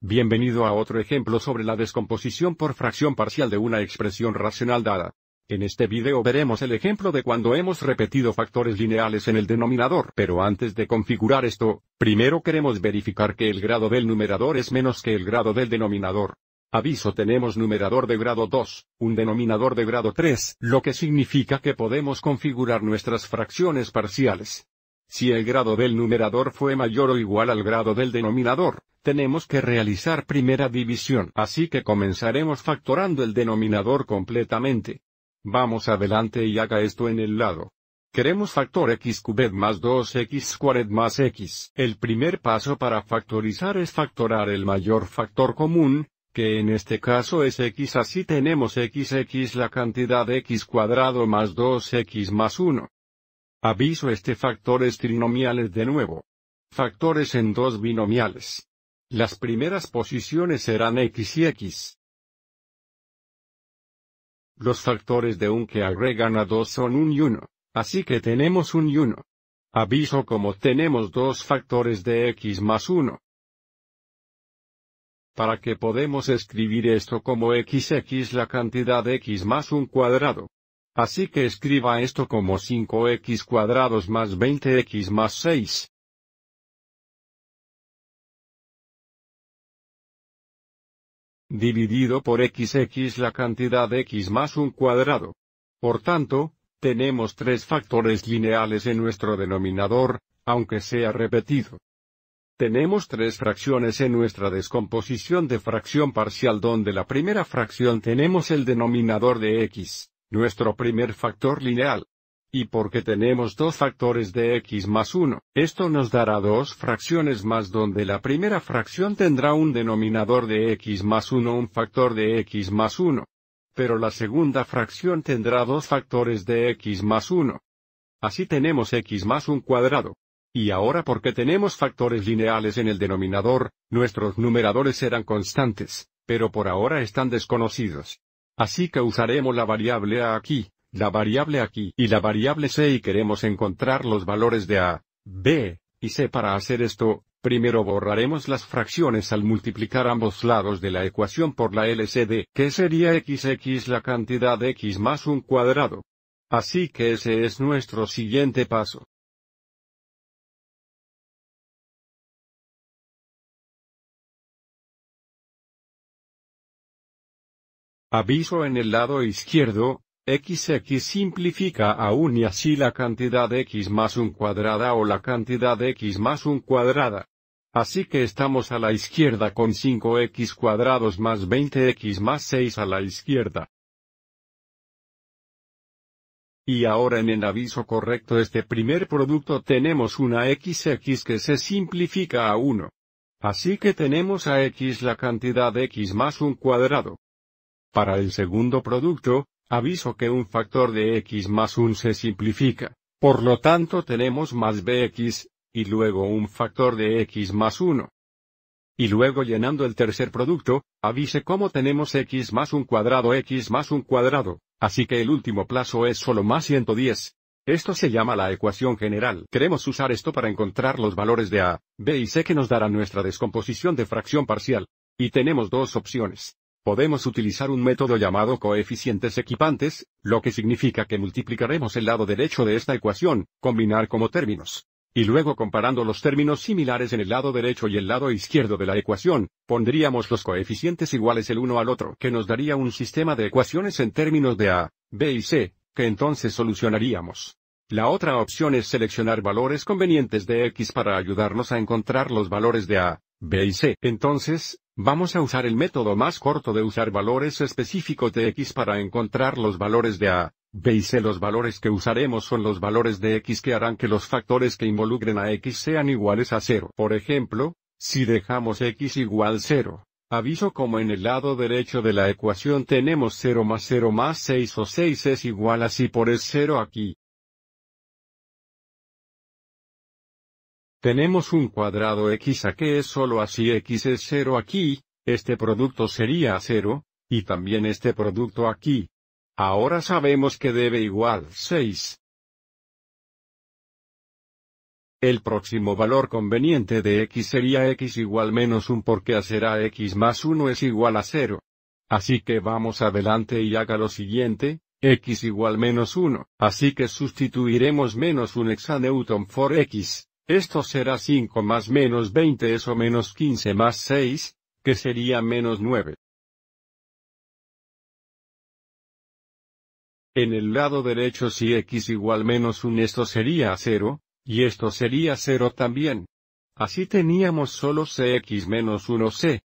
Bienvenido a otro ejemplo sobre la descomposición por fracción parcial de una expresión racional dada. En este video veremos el ejemplo de cuando hemos repetido factores lineales en el denominador. Pero antes de configurar esto, primero queremos verificar que el grado del numerador es menos que el grado del denominador. Aviso tenemos numerador de grado 2, un denominador de grado 3, lo que significa que podemos configurar nuestras fracciones parciales. Si el grado del numerador fue mayor o igual al grado del denominador, tenemos que realizar primera división. Así que comenzaremos factorando el denominador completamente. Vamos adelante y haga esto en el lado. Queremos factor x cubed más 2x squared más x. El primer paso para factorizar es factorar el mayor factor común, que en este caso es x así tenemos xx la cantidad x cuadrado más 2x más 1. Aviso este factores trinomiales de nuevo. Factores en dos binomiales. Las primeras posiciones serán x y x. Los factores de un que agregan a 2 son un y 1, así que tenemos un y 1. Aviso como tenemos dos factores de x más 1. Para que podemos escribir esto como xx la cantidad x más un cuadrado. Así que escriba esto como 5x cuadrados más 20x más 6. Dividido por xx la cantidad x más un cuadrado. Por tanto, tenemos tres factores lineales en nuestro denominador, aunque sea repetido. Tenemos tres fracciones en nuestra descomposición de fracción parcial donde la primera fracción tenemos el denominador de x nuestro primer factor lineal. Y porque tenemos dos factores de x más 1, esto nos dará dos fracciones más donde la primera fracción tendrá un denominador de x más 1 un factor de x más 1. Pero la segunda fracción tendrá dos factores de x más 1. Así tenemos x más un cuadrado. Y ahora porque tenemos factores lineales en el denominador, nuestros numeradores serán constantes, pero por ahora están desconocidos. Así que usaremos la variable a aquí, la variable aquí y la variable c y queremos encontrar los valores de a, b y c para hacer esto, primero borraremos las fracciones al multiplicar ambos lados de la ecuación por la LCD, que sería xx la cantidad x más un cuadrado. Así que ese es nuestro siguiente paso. Aviso en el lado izquierdo, XX simplifica a aún y así la cantidad X más un cuadrada o la cantidad X más un cuadrada. Así que estamos a la izquierda con 5x cuadrados más 20x más 6 a la izquierda. Y ahora en el aviso correcto este primer producto tenemos una XX que se simplifica a 1. Así que tenemos a X la cantidad X más un cuadrado. Para el segundo producto, aviso que un factor de x más 1 se simplifica, por lo tanto tenemos más bx, y luego un factor de x más 1. Y luego llenando el tercer producto, avise cómo tenemos x más un cuadrado x más un cuadrado, así que el último plazo es solo más 110. Esto se llama la ecuación general. Queremos usar esto para encontrar los valores de a, b y c que nos dará nuestra descomposición de fracción parcial. Y tenemos dos opciones podemos utilizar un método llamado coeficientes equipantes, lo que significa que multiplicaremos el lado derecho de esta ecuación, combinar como términos. Y luego comparando los términos similares en el lado derecho y el lado izquierdo de la ecuación, pondríamos los coeficientes iguales el uno al otro, que nos daría un sistema de ecuaciones en términos de A, B y C, que entonces solucionaríamos. La otra opción es seleccionar valores convenientes de X para ayudarnos a encontrar los valores de A, B y C. Entonces, vamos a usar el método más corto de usar valores específicos de X para encontrar los valores de A, B y C. Los valores que usaremos son los valores de X que harán que los factores que involucren a X sean iguales a 0. Por ejemplo, si dejamos X igual 0, aviso como en el lado derecho de la ecuación tenemos 0 más 0 más 6 o 6 es igual a si por es 0 aquí. Tenemos un cuadrado x a que es solo así x es 0 aquí, este producto sería 0, y también este producto aquí. Ahora sabemos que debe igual 6. El próximo valor conveniente de x sería x igual menos 1 porque hacer x más 1 es igual a 0. Así que vamos adelante y haga lo siguiente, x igual menos 1, así que sustituiremos menos 1 exa Newton por x. Esto será 5 más menos 20 eso menos 15 más 6, que sería menos 9. En el lado derecho si x igual menos 1 esto sería 0, y esto sería 0 también. Así teníamos solo cx menos 1c.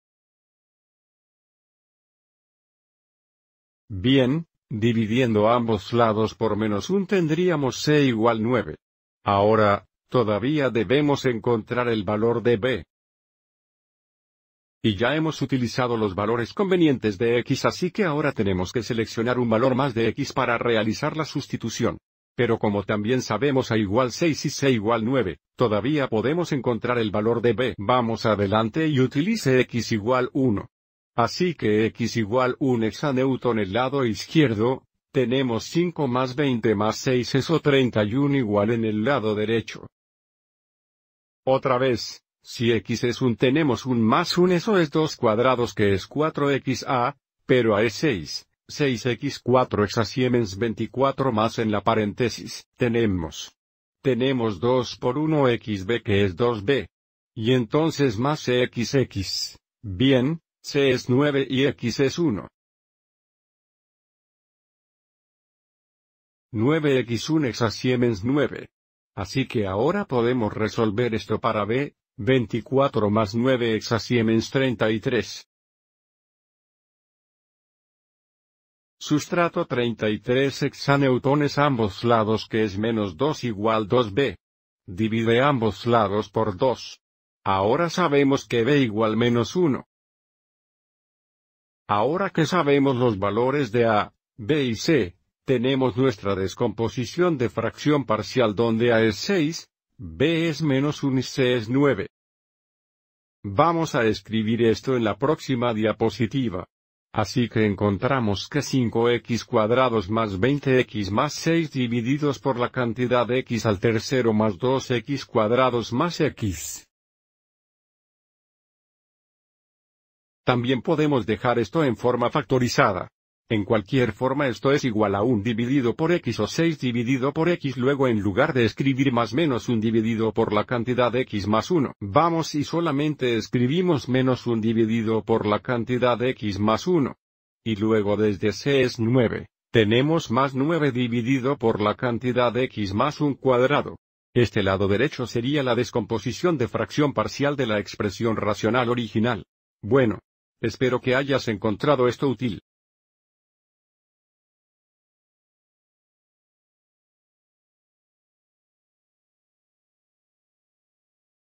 Bien, dividiendo ambos lados por menos 1 tendríamos c igual 9. Ahora, Todavía debemos encontrar el valor de B. Y ya hemos utilizado los valores convenientes de X así que ahora tenemos que seleccionar un valor más de X para realizar la sustitución. Pero como también sabemos A igual 6 y C igual 9, todavía podemos encontrar el valor de B. Vamos adelante y utilice X igual 1. Así que X igual 1 neutro en el lado izquierdo, tenemos 5 más 20 más 6 eso 31 igual en el lado derecho. Otra vez, si x es un tenemos un más 1 eso es 2 cuadrados que es 4xa, pero a es 6, 6x4 es a Siemens 24 más en la paréntesis, tenemos. Tenemos 2 por 1xb que es 2b. Y entonces más xx. Bien, c es 9 y x es 1. 9x1 a Siemens 9. Así que ahora podemos resolver esto para b, 24 más 9 siemens 33. Sustrato 33 hexaneutones ambos lados que es menos 2 igual 2b. Divide ambos lados por 2. Ahora sabemos que b igual menos 1. Ahora que sabemos los valores de a, b y c, tenemos nuestra descomposición de fracción parcial donde A es 6, B es menos 1 y C es 9. Vamos a escribir esto en la próxima diapositiva. Así que encontramos que 5x cuadrados más 20x más 6 divididos por la cantidad x al tercero más 2x cuadrados más x. También podemos dejar esto en forma factorizada. En cualquier forma esto es igual a 1 dividido por x o 6 dividido por x luego en lugar de escribir más menos 1 dividido por la cantidad x más 1, vamos y solamente escribimos menos 1 dividido por la cantidad x más 1. Y luego desde c es 9, tenemos más 9 dividido por la cantidad x más 1 cuadrado. Este lado derecho sería la descomposición de fracción parcial de la expresión racional original. Bueno. Espero que hayas encontrado esto útil.